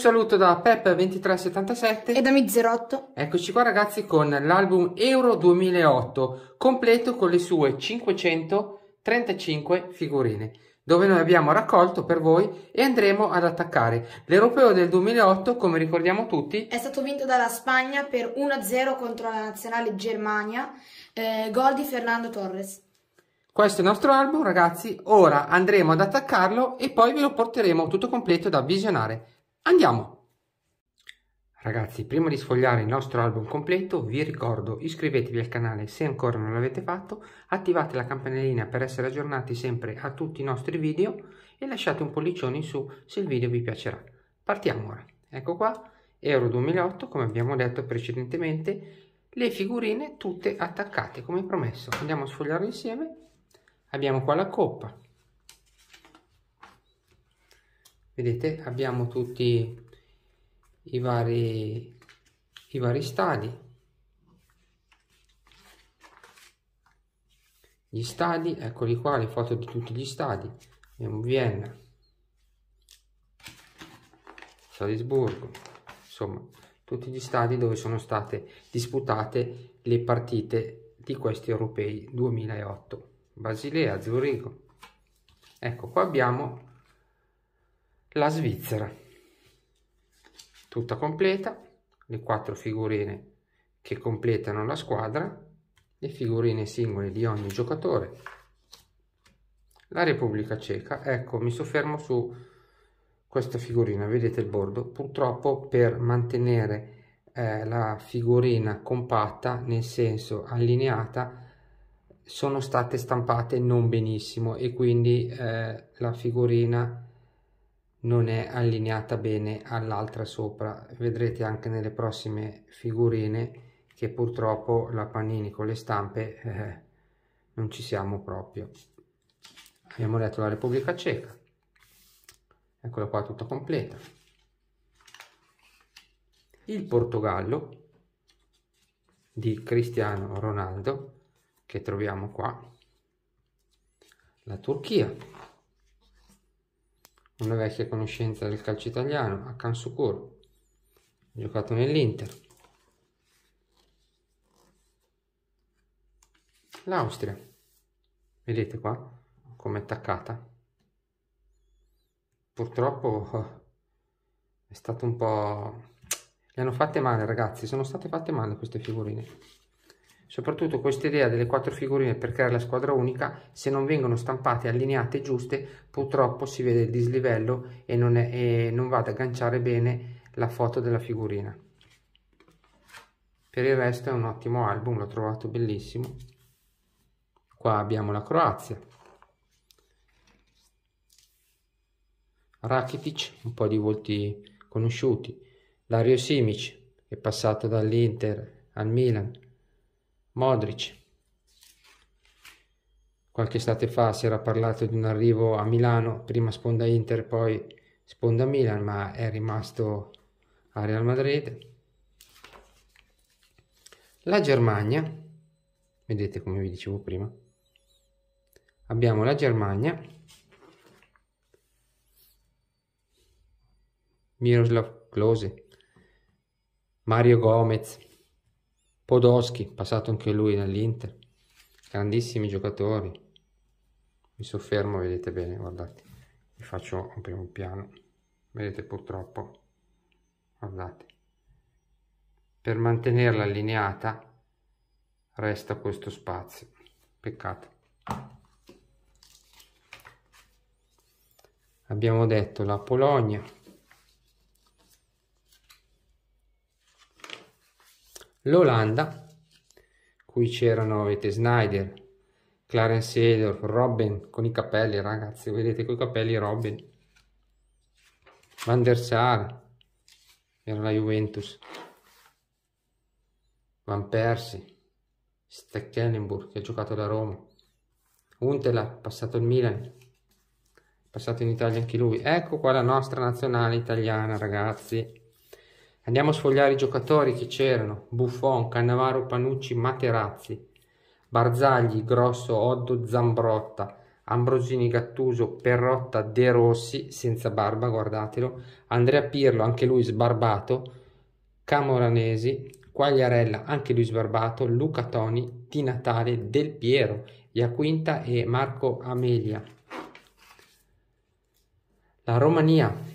saluto da Pep2377 e da Mizerotto. Eccoci qua ragazzi con l'album Euro 2008 completo con le sue 535 figurine dove noi abbiamo raccolto per voi e andremo ad attaccare. L'Europeo del 2008, come ricordiamo tutti, è stato vinto dalla Spagna per 1-0 contro la nazionale Germania, eh, gol di Fernando Torres. Questo è il nostro album, ragazzi. Ora andremo ad attaccarlo e poi ve lo porteremo tutto completo da visionare. Andiamo! Ragazzi, prima di sfogliare il nostro album completo, vi ricordo iscrivetevi al canale se ancora non l'avete fatto, attivate la campanellina per essere aggiornati sempre a tutti i nostri video e lasciate un pollicione in su se il video vi piacerà. Partiamo ora. Ecco qua, Euro 2008, come abbiamo detto precedentemente, le figurine tutte attaccate come promesso. Andiamo a sfogliare insieme. Abbiamo qua la coppa, vedete abbiamo tutti i vari i vari stadi gli stadi eccoli qua le foto di tutti gli stadi abbiamo Vienna Salisburgo insomma tutti gli stadi dove sono state disputate le partite di questi europei 2008 Basilea Zurigo ecco qua abbiamo la Svizzera tutta completa le quattro figurine che completano la squadra le figurine singole di ogni giocatore la Repubblica Ceca ecco mi soffermo su questa figurina vedete il bordo purtroppo per mantenere eh, la figurina compatta nel senso allineata sono state stampate non benissimo e quindi eh, la figurina non è allineata bene all'altra sopra vedrete anche nelle prossime figurine che purtroppo la panini con le stampe eh, non ci siamo proprio abbiamo letto la repubblica ceca eccola qua tutta completa il portogallo di cristiano ronaldo che troviamo qua la turchia una vecchia conoscenza del calcio italiano, a Cansocoro, ha giocato nell'Inter. L'Austria, vedete qua come è attaccata? Purtroppo eh, è stato un po'... Le hanno fatte male ragazzi, sono state fatte male queste figurine. Soprattutto questa idea delle quattro figurine per creare la squadra unica, se non vengono stampate, allineate giuste, purtroppo si vede il dislivello e non, è, e non va ad agganciare bene la foto della figurina. Per il resto è un ottimo album, l'ho trovato bellissimo. Qua abbiamo la Croazia. Rakitic, un po' di volti conosciuti. Lario Simic, è passato dall'Inter al Milan Modric. Qualche estate fa si era parlato di un arrivo a Milano, prima sponda Inter, poi sponda Milan, ma è rimasto a Real Madrid. La Germania, vedete come vi dicevo prima, abbiamo la Germania, Miroslav Klose, Mario Gomez, Podoschi, passato anche lui nell'Inter, grandissimi giocatori. Mi soffermo, vedete bene, guardate, vi faccio un primo piano. Vedete purtroppo, guardate, per mantenerla allineata resta questo spazio. Peccato. Abbiamo detto la Polonia, l'Olanda, qui c'erano, avete Snyder, Clarence Edor, Robben con i capelli, ragazzi, vedete con i capelli Robben, Van der Sar, era la Juventus, Van Persie, Steckelenburg che ha giocato da Roma, Untela, passato il Milan, passato in Italia anche lui, ecco qua la nostra nazionale italiana ragazzi, Andiamo a sfogliare i giocatori che c'erano. Buffon, Cannavaro, Panucci, Materazzi, Barzagli, Grosso, Oddo, Zambrotta, Ambrosini, Gattuso, Perrotta, De Rossi, senza barba, guardatelo, Andrea Pirlo, anche lui sbarbato, Camoranesi, Quagliarella, anche lui sbarbato, Luca Toni, Di Natale, Del Piero, Iaquinta e Marco Amelia. La Romania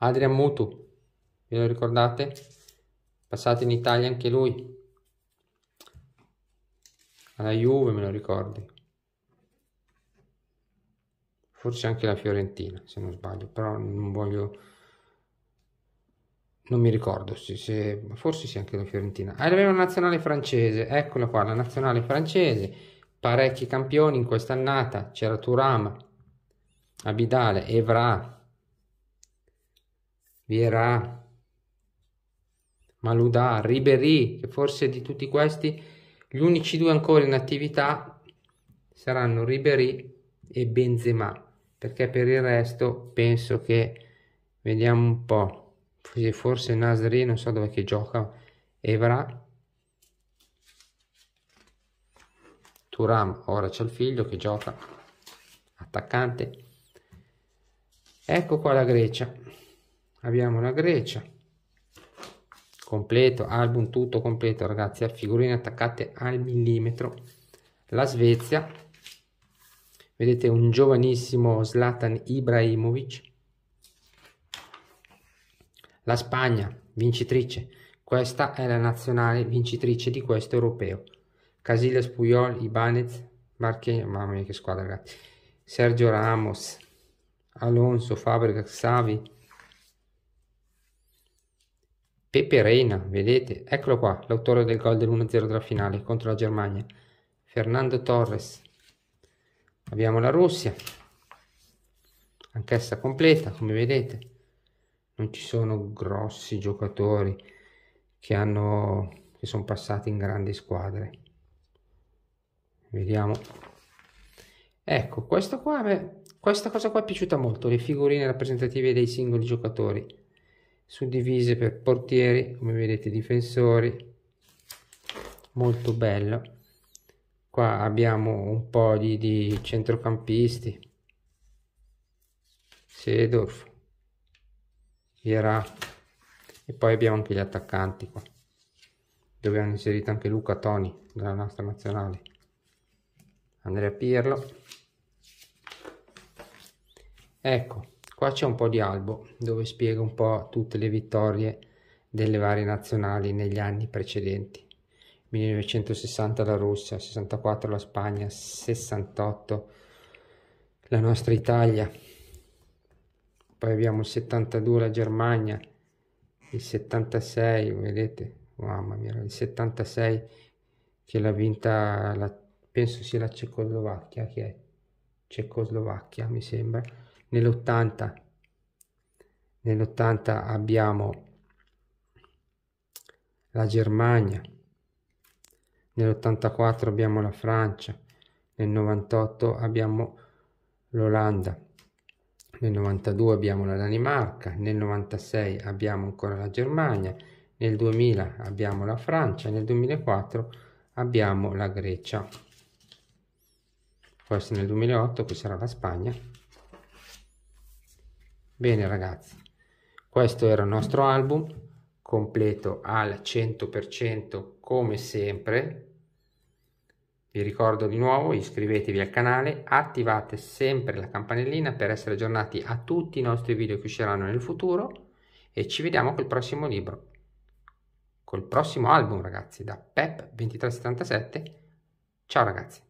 Adrian Mutu, ve lo ricordate? Passato in Italia anche lui. Alla Juve me lo ricordi. Forse anche la Fiorentina, se non sbaglio, però non voglio... Non mi ricordo, sì, se... forse sì anche la Fiorentina. Arriva ah, la nazionale francese, eccola qua, la nazionale francese. Parecchi campioni in quest'annata, c'era Turama, Abidale, Evra, Vierà, Maludà, Ribéry, che forse di tutti questi gli unici due ancora in attività saranno Ribéry e Benzema, perché per il resto penso che, vediamo un po', forse Nasri, non so dove che gioca, Evra, Turam, ora c'è il figlio che gioca, attaccante, ecco qua la Grecia abbiamo la Grecia completo album tutto completo ragazzi a eh. figurine attaccate al millimetro la Svezia vedete un giovanissimo Zlatan Ibrahimovic la Spagna vincitrice questa è la nazionale vincitrice di questo europeo Casillas Puyol Ibanez Marche mamma mia che squadra ragazzi Sergio Ramos Alonso Fabregas Xavi Pepe Reina, vedete, eccolo qua, l'autore del gol dell'1-0 della finale contro la Germania. Fernando Torres. Abbiamo la Russia, anch'essa completa, come vedete. Non ci sono grossi giocatori che, hanno, che sono passati in grandi squadre. Vediamo. Ecco, questo qua, questa cosa qua è piaciuta molto, le figurine rappresentative dei singoli giocatori suddivise per portieri come vedete difensori molto bello qua abbiamo un po' di, di centrocampisti Sedorf Vierà e poi abbiamo anche gli attaccanti qua dove hanno inserito anche Luca Toni della nostra nazionale Andrea Pirlo ecco Qua c'è un po' di albo dove spiega un po' tutte le vittorie delle varie nazionali negli anni precedenti. 1960 la Russia, 64 la Spagna, 68 la nostra Italia, poi abbiamo il 72 la Germania, il 76, vedete, mamma mia, il 76 che l'ha vinta, la, penso sia la Cecoslovacchia, che è Cecoslovacchia mi sembra, nell'80 nell'80 abbiamo la Germania nell'84 abbiamo la Francia nel 98 abbiamo l'Olanda nel 92 abbiamo la Danimarca nel 96 abbiamo ancora la Germania nel 2000 abbiamo la Francia nel 2004 abbiamo la Grecia forse nel 2008 che sarà la Spagna Bene ragazzi, questo era il nostro album, completo al 100% come sempre. Vi ricordo di nuovo, iscrivetevi al canale, attivate sempre la campanellina per essere aggiornati a tutti i nostri video che usciranno nel futuro e ci vediamo col prossimo libro, col prossimo album ragazzi, da Pep2377. Ciao ragazzi!